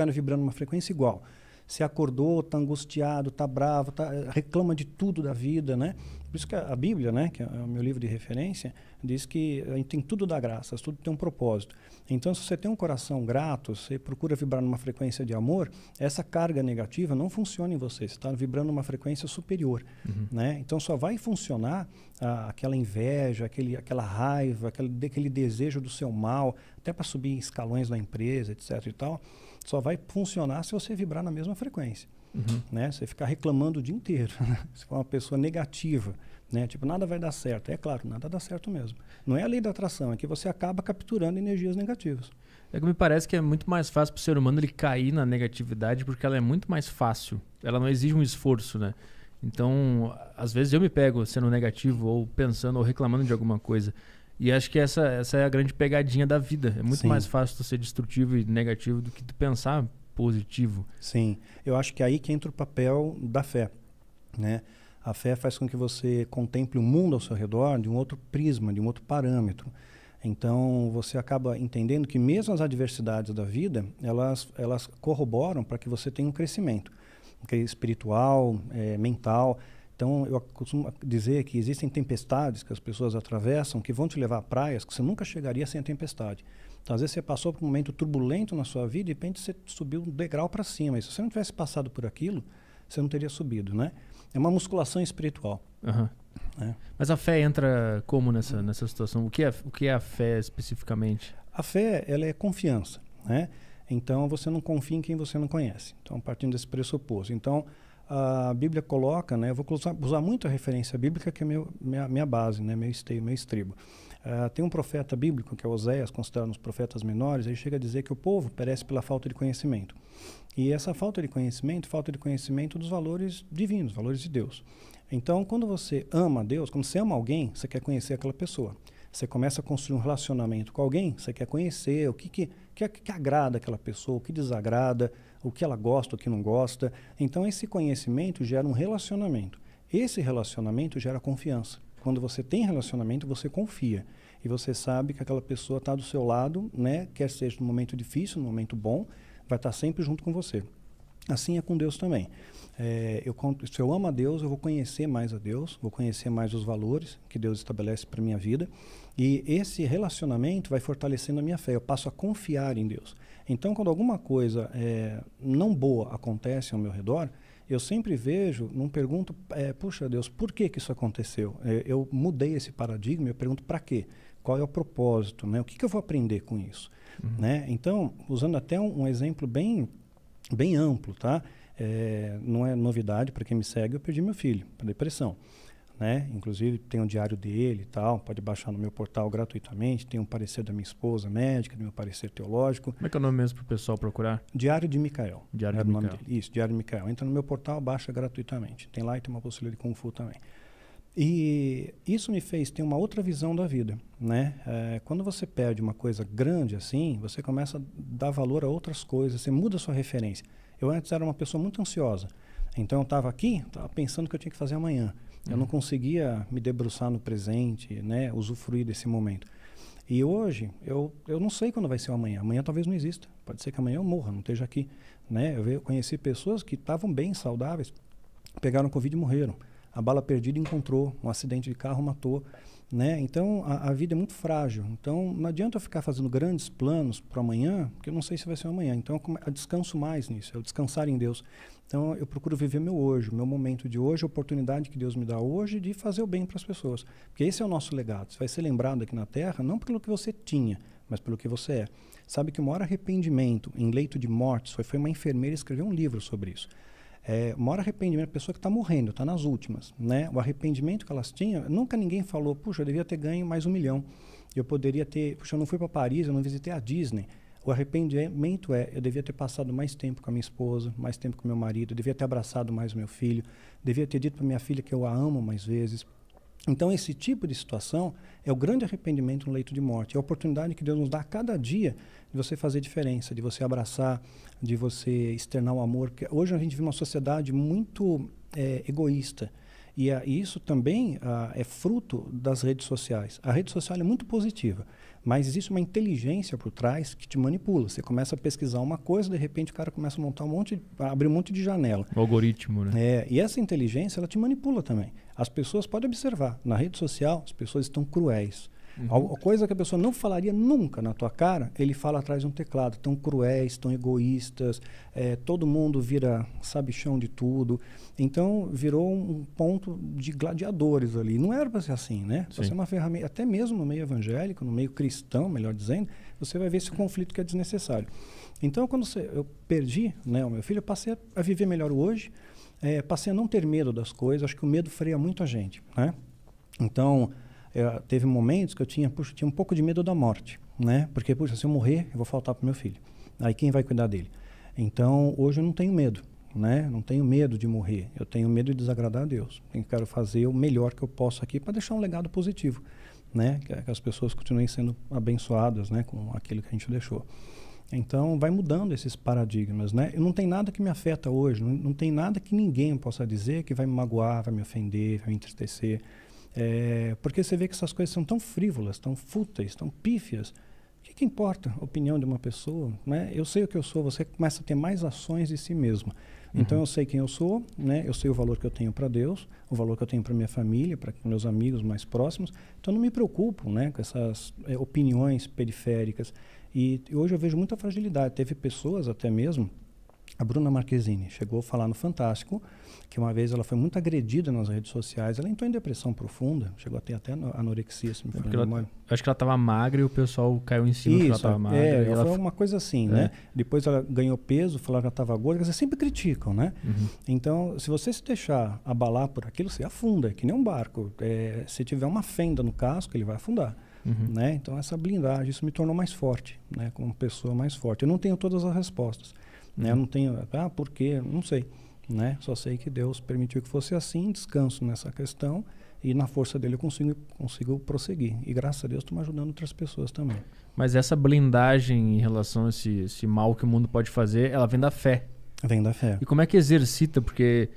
carne vibrando uma frequência igual. Você acordou, está angustiado, está bravo, tá, eh, reclama de tudo da vida, né? Por isso que a, a Bíblia, né, que é o meu livro de referência, diz que a eh, gente tem tudo da graça, tudo tem um propósito. Então, se você tem um coração grato, você procura vibrar numa frequência de amor, essa carga negativa não funciona em você, você está vibrando numa frequência superior, uhum. né? Então, só vai funcionar aquela inveja, aquele, aquela raiva, aquele, aquele desejo do seu mal, até para subir escalões na empresa, etc e tal, só vai funcionar se você vibrar na mesma frequência. Uhum. Né? Você ficar reclamando o dia inteiro, né? se for uma pessoa negativa, né? tipo, nada vai dar certo. É claro, nada dá certo mesmo. Não é a lei da atração, é que você acaba capturando energias negativas. É que me parece que é muito mais fácil para o ser humano ele cair na negatividade porque ela é muito mais fácil. Ela não exige um esforço, né? Então, às vezes eu me pego sendo negativo ou pensando ou reclamando de alguma coisa. E acho que essa, essa é a grande pegadinha da vida. É muito Sim. mais fácil tu ser destrutivo e negativo do que tu pensar positivo. Sim. Eu acho que é aí que entra o papel da fé, né? A fé faz com que você contemple o mundo ao seu redor de um outro prisma, de um outro parâmetro. Então, você acaba entendendo que mesmo as adversidades da vida, elas, elas corroboram para que você tenha um crescimento espiritual, é, mental. Então, eu costumo dizer que existem tempestades que as pessoas atravessam que vão te levar a praias que você nunca chegaria sem a tempestade. Então, às vezes você passou por um momento turbulento na sua vida e de repente você subiu um degrau para cima. E se você não tivesse passado por aquilo, você não teria subido, né? É uma musculação espiritual. Uhum. Né? Mas a fé entra como nessa, nessa situação? O que, é, o que é a fé especificamente? A fé, ela é confiança, né? Então, você não confia em quem você não conhece. Então, partindo desse pressuposto. Então, a Bíblia coloca, né? Eu vou usar, muito a referência bíblica, que é meu, minha, minha base, né? Meu esteio, meu estribo. Uh, tem um profeta bíblico, que é Oséias, considerado um dos profetas menores, ele chega a dizer que o povo perece pela falta de conhecimento. E essa falta de conhecimento, falta de conhecimento dos valores divinos, valores de Deus. Então, quando você ama Deus, quando você ama alguém, você quer conhecer aquela pessoa. Você começa a construir um relacionamento com alguém, você quer conhecer o que, que que, que agrada aquela pessoa, o que desagrada, o que ela gosta, o que não gosta. Então, esse conhecimento gera um relacionamento. Esse relacionamento gera confiança. Quando você tem relacionamento, você confia. E você sabe que aquela pessoa está do seu lado, né? quer seja no momento difícil, no momento bom, vai estar tá sempre junto com você. Assim é com Deus também. É, eu, se eu amo a Deus, eu vou conhecer mais a Deus, vou conhecer mais os valores que Deus estabelece para minha vida. E esse relacionamento vai fortalecendo a minha fé. Eu passo a confiar em Deus. Então, quando alguma coisa é, não boa acontece ao meu redor, eu sempre vejo, não pergunto, é, puxa Deus, por que, que isso aconteceu? É, eu mudei esse paradigma, eu pergunto para quê? Qual é o propósito? Né? O que, que eu vou aprender com isso? Uhum. Né? Então, usando até um, um exemplo bem bem amplo, tá? É, não é novidade para quem me segue, eu perdi meu filho para depressão. Né? Inclusive tem um diário dele e tal, pode baixar no meu portal gratuitamente, tem um parecer da minha esposa médica, do meu parecer teológico. Como é que é o nome mesmo para o pessoal procurar? Diário de Micael. Diário de é Micael. Isso, Diário de Micael. Entra no meu portal, baixa gratuitamente. Tem lá e tem uma possibilidade de Kung Fu também. E isso me fez ter uma outra visão da vida, né? É, quando você perde uma coisa grande assim, você começa a dar valor a outras coisas, você muda a sua referência. Eu antes era uma pessoa muito ansiosa, então eu estava aqui, estava pensando o que eu tinha que fazer amanhã. Eu não uhum. conseguia me debruçar no presente, né? Usufruir desse momento. E hoje, eu, eu não sei quando vai ser o amanhã. Amanhã talvez não exista. Pode ser que amanhã eu morra, não esteja aqui. Né? Eu, eu conheci pessoas que estavam bem saudáveis, pegaram Covid e morreram a bala perdida encontrou, um acidente de carro matou. Né? Então a, a, vida é muito frágil. Então não adianta eu ficar fazendo grandes planos para amanhã, porque eu não sei se vai ser amanhã. Então eu, eu descanso mais nisso, eu é descansar em Deus. Então eu procuro viver meu hoje, meu momento de hoje, a oportunidade que Deus me dá hoje de fazer o bem para as pessoas. Porque esse é o nosso legado. Você vai ser lembrado aqui na Terra não pelo que você tinha, mas pelo que você é. Sabe que o maior arrependimento em leito de morte foi, foi uma enfermeira escrever um livro sobre isso. É, o maior arrependimento a pessoa que está morrendo, está nas últimas. Né? O arrependimento que elas tinham, nunca ninguém falou, puxa, eu devia ter ganho mais um milhão. Eu poderia ter, puxa, eu não fui para Paris, eu não visitei a Disney. O arrependimento é, eu devia ter passado mais tempo com a minha esposa, mais tempo com meu marido, eu devia ter abraçado mais o meu filho, devia ter dito para minha filha que eu a amo mais vezes, então, esse tipo de situação é o grande arrependimento no leito de morte. É a oportunidade que Deus nos dá a cada dia de você fazer diferença, de você abraçar, de você externar o amor. Hoje a gente vive uma sociedade muito é, egoísta. E, a, e, isso também a, é fruto das redes sociais. A rede social é muito positiva, mas existe uma inteligência por trás que te manipula. Você começa a pesquisar uma coisa, de repente o cara começa a montar um monte, de, abrir um monte de janela. O algoritmo, né? É, e essa inteligência ela te manipula também. As pessoas podem observar, na rede social as pessoas estão cruéis. Uhum. Alguma coisa que a pessoa não falaria nunca na tua cara, ele fala atrás de um teclado. Tão cruéis, tão egoístas, é, todo mundo vira sabichão de tudo. Então, virou um ponto de gladiadores ali. Não era para ser assim, né? Para ser uma ferramenta, até mesmo no meio evangélico, no meio cristão, melhor dizendo, você vai ver esse conflito que é desnecessário. Então, quando eu perdi né, o meu filho, eu passei a viver melhor hoje, é, passei a não ter medo das coisas. Acho que o medo freia muito a gente. Né? Então, eu, é, teve momentos que eu tinha, puxa, tinha um pouco de medo da morte. Né? Porque, puxa, se eu morrer, eu vou faltar para meu filho. Aí quem vai cuidar dele? Então, hoje eu não tenho medo. Né? Não tenho medo de morrer. Eu tenho medo de desagradar a Deus. Eu quero fazer o melhor que eu posso aqui para deixar um legado positivo né? Que, as pessoas continuem sendo abençoadas, né? Com aquilo que a gente deixou. Então, vai mudando esses paradigmas, né? Não tem nada que me afeta hoje, não, não tem nada que ninguém possa dizer que vai me magoar, vai me ofender, vai me entristecer. É, porque você vê que essas coisas são tão frívolas, tão fúteis, tão pífias. O que, que, importa a opinião de uma pessoa? Né? Eu sei o que eu sou, você começa a ter mais ações de si mesmo. Então uhum. eu sei quem eu sou, né? Eu sei o valor que eu tenho para Deus, o valor que eu tenho para minha família, para meus amigos mais próximos. Então não me preocupo, né, com essas é, opiniões periféricas. E hoje eu vejo muita fragilidade. Teve pessoas até mesmo a Bruna Marquezine chegou a falar no Fantástico que uma vez ela foi muito agredida nas redes sociais. Ela entrou em depressão profunda, chegou a ter até anorexia, se me é ela, Acho que ela estava magra e o pessoal caiu em cima Isso, que ela estava magra. É, ela foi uma coisa assim, né? é. né? Depois ela ganhou peso, falaram que ela estava gorda. Vocês sempre criticam, né? Uhum. Então, se você se deixar abalar por aquilo, você afunda, é que nem um barco. É, se tiver uma fenda no casco, ele vai afundar. Uhum. Né? Então, essa blindagem, isso me tornou mais forte, né? como pessoa mais forte. Eu não tenho todas as respostas. Né? Eu não tenho, ah, por quê? Não sei. Né? Só sei que Deus permitiu que fosse assim, descanso nessa questão e na força dele eu consigo, consigo prosseguir. E graças a Deus estou ajudando outras pessoas também. Mas essa blindagem em relação a esse, esse mal que o mundo pode fazer, ela vem da fé. Vem da fé. E como é que exercita? Porque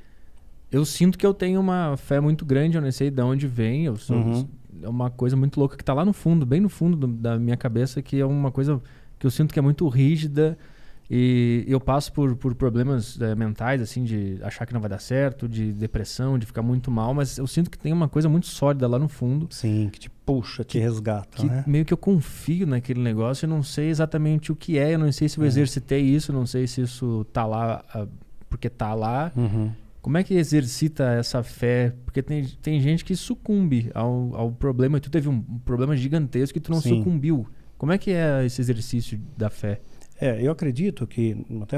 eu sinto que eu tenho uma fé muito grande, eu nem sei de onde vem, eu sou, uhum. é uma coisa muito louca que está lá no fundo, bem no fundo do, da minha cabeça, que é uma coisa que eu sinto que é muito rígida, e eu passo por, por problemas é, mentais, assim, de achar que não vai dar certo, de depressão, de ficar muito mal, mas eu sinto que tem uma coisa muito sólida lá no fundo. Sim, que te puxa, te resgata. Que né? meio que eu confio naquele negócio, e não sei exatamente o que é, eu não sei se eu é. exercitei isso, não sei se isso tá lá ah, porque tá lá. Uhum. Como é que exercita essa fé? Porque tem, tem gente que sucumbe ao, ao problema. Tu teve um problema gigantesco e tu não Sim. sucumbiu. Como é que é esse exercício da fé? É, eu acredito que, até,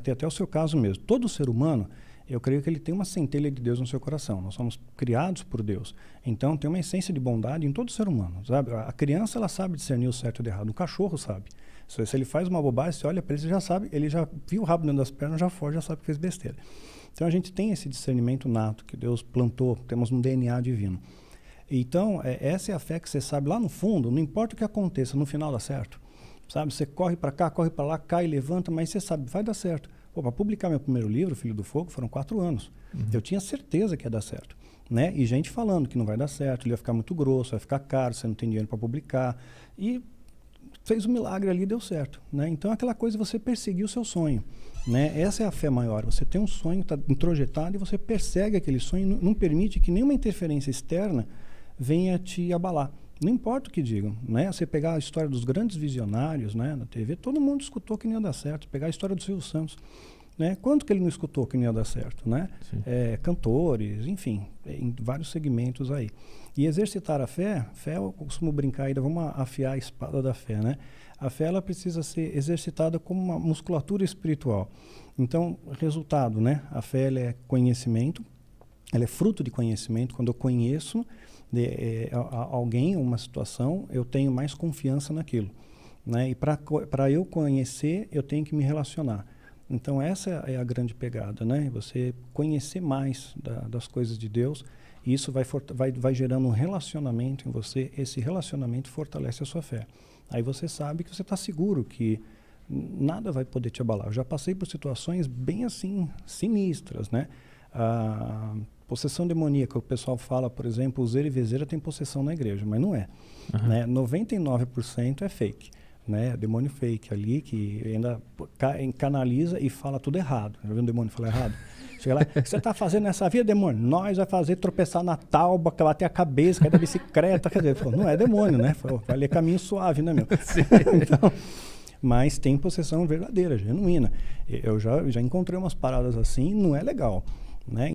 até, até o seu caso mesmo, todo ser humano, eu creio que ele tem uma centelha de Deus no seu coração. Nós somos criados por Deus. Então, tem uma essência de bondade em todo ser humano, sabe? A criança, ela sabe discernir o certo e o errado. O cachorro sabe. Se, se ele faz uma bobagem, você olha para ele, você já sabe, ele já viu o rabo dentro das pernas, já foge, já sabe que fez besteira. Então, a gente tem esse discernimento nato que Deus plantou, temos um DNA divino. Então, é, essa é a fé que você sabe lá no fundo, não importa o que aconteça, no final dá certo. Sabe? Você corre para cá, corre para lá, cai, levanta, mas você sabe, vai dar certo. Para publicar meu primeiro livro, Filho do Fogo, foram quatro anos. Uhum. Eu tinha certeza que ia dar certo. Né? E gente falando que não vai dar certo, ele ia ficar muito grosso, vai ficar caro, você não tem dinheiro para publicar. E fez o um milagre ali e deu certo. Né? Então, é aquela coisa, você perseguir o seu sonho. Né? Essa é a fé maior. Você tem um sonho, está introjetado, e você persegue aquele sonho, não permite que nenhuma interferência externa venha te abalar. Não importa o que digam, né? Você pegar a história dos grandes visionários, né, na TV, todo mundo escutou que não ia dar certo. Pegar a história do Silvio Santos, né? Quanto que ele não escutou que não ia dar certo, né? É, cantores, enfim, é, em vários segmentos aí. E exercitar a fé, fé eu costumo brincar ainda, vamos afiar a espada da fé, né? A fé ela precisa ser exercitada como uma musculatura espiritual. Então, resultado, né? A fé é conhecimento, ela é fruto de conhecimento. Quando eu conheço de, é, a, alguém, uma situação, eu tenho mais confiança naquilo. Né? E para eu conhecer, eu tenho que me relacionar. Então, essa é a grande pegada, né? Você conhecer mais da, das coisas de Deus, e isso vai, vai, vai gerando um relacionamento em você, esse relacionamento fortalece a sua fé. Aí você sabe que você está seguro, que nada vai poder te abalar. Eu já passei por situações bem assim, sinistras, né? Ah, Possessão demoníaca, o pessoal fala, por exemplo, useira e vezeira tem possessão na igreja, mas não é. Uhum. Né? 99% é fake. Né? É demônio fake ali que ainda canaliza e fala tudo errado. Já viu um demônio falar errado? Chega lá, o que você está fazendo nessa vida, demônio? Nós vai fazer tropeçar na tauba, bater a cabeça, cair é da bicicleta. Quer dizer, falou, não é demônio, né? Falou, vai ler caminho suave, né, meu? então, mas tem possessão verdadeira, genuína. Eu já, já encontrei umas paradas assim, não é legal. Né?